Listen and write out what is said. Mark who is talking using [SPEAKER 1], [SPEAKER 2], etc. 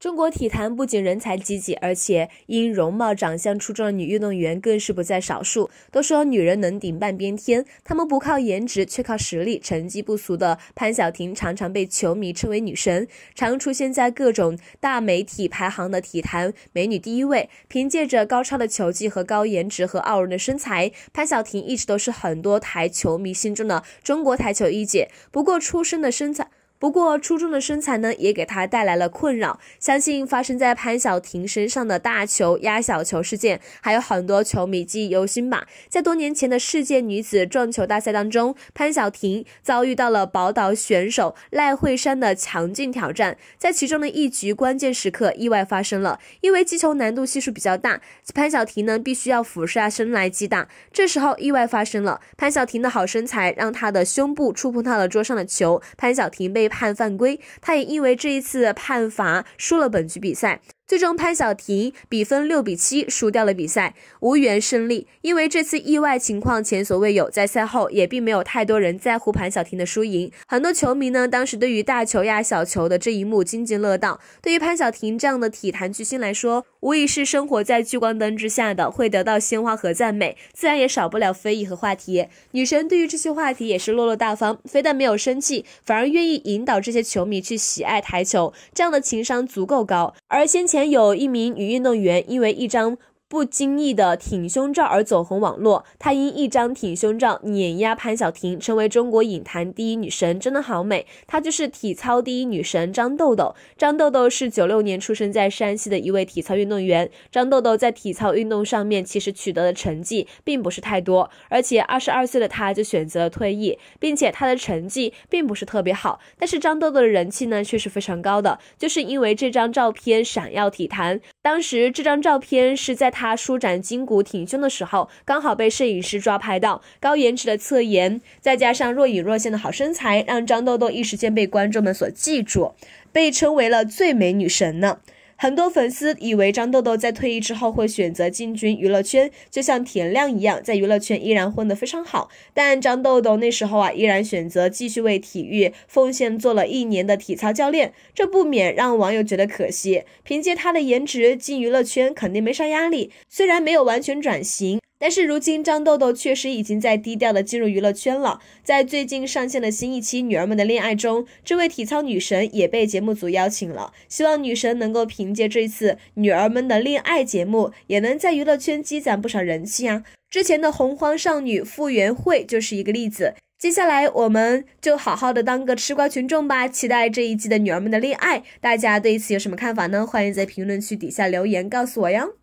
[SPEAKER 1] 中国体坛不仅人才济济，而且因容貌长相出众的女运动员更是不在少数。都说女人能顶半边天，她们不靠颜值，却靠实力。成绩不俗的潘晓婷常常被球迷称为女神，常出现在各种大媒体排行的体坛美女第一位。凭借着高超的球技和高颜值和傲人的身材，潘晓婷一直都是很多台球迷心中的中国台球一姐。不过出身的身材。不过，出众的身材呢，也给她带来了困扰。相信发生在潘晓婷身上的大球压小球事件，还有很多球迷记忆犹新吧。在多年前的世界女子撞球大赛当中，潘晓婷遭遇到了宝岛选手赖惠珊的强劲挑战。在其中的一局关键时刻，意外发生了。因为击球难度系数比较大，潘晓婷呢必须要俯下身来击打。这时候意外发生了，潘晓婷的好身材让她的胸部触碰到了桌上的球，潘晓婷被。判犯规，他也因为这一次判罚输了本局比赛。最终潘晓婷比分六比七输掉了比赛，无缘胜利。因为这次意外情况前所未有，在赛后也并没有太多人在乎潘晓婷的输赢。很多球迷呢，当时对于大球压小球的这一幕津津乐道。对于潘晓婷这样的体坛巨星来说，无疑是生活在聚光灯之下的，会得到鲜花和赞美，自然也少不了非议和话题。女神对于这些话题也是落落大方，非但没有生气，反而愿意引导这些球迷去喜爱台球，这样的情商足够高。而先前。前有一名女运动员，因为一张。不经意的挺胸照而走红网络，她因一张挺胸照碾压潘晓婷，成为中国影坛第一女神，真的好美！她就是体操第一女神张豆豆。张豆豆是九六年出生在山西的一位体操运动员。张豆豆在体操运动上面其实取得的成绩并不是太多，而且二十二岁的她就选择了退役，并且她的成绩并不是特别好。但是张豆豆的人气呢却是非常高的，就是因为这张照片闪耀体坛。当时这张照片是在他舒展筋骨、挺胸的时候，刚好被摄影师抓拍到。高颜值的侧颜，再加上若隐若现的好身材，让张豆豆一时间被观众们所记住，被称为了最美女神呢。很多粉丝以为张豆豆在退役之后会选择进军娱乐圈，就像田亮一样，在娱乐圈依然混得非常好。但张豆豆那时候啊，依然选择继续为体育奉献，做了一年的体操教练，这不免让网友觉得可惜。凭借他的颜值进娱乐圈肯定没啥压力，虽然没有完全转型。但是如今，张豆豆确实已经在低调的进入娱乐圈了。在最近上线的新一期《女儿们的恋爱》中，这位体操女神也被节目组邀请了。希望女神能够凭借这次《女儿们的恋爱》节目，也能在娱乐圈积攒不少人气啊！之前的《洪荒少女傅园慧就是一个例子。接下来我们就好好的当个吃瓜群众吧，期待这一季的《女儿们的恋爱》。大家对此有什么看法呢？欢迎在评论区底下留言告诉我哟。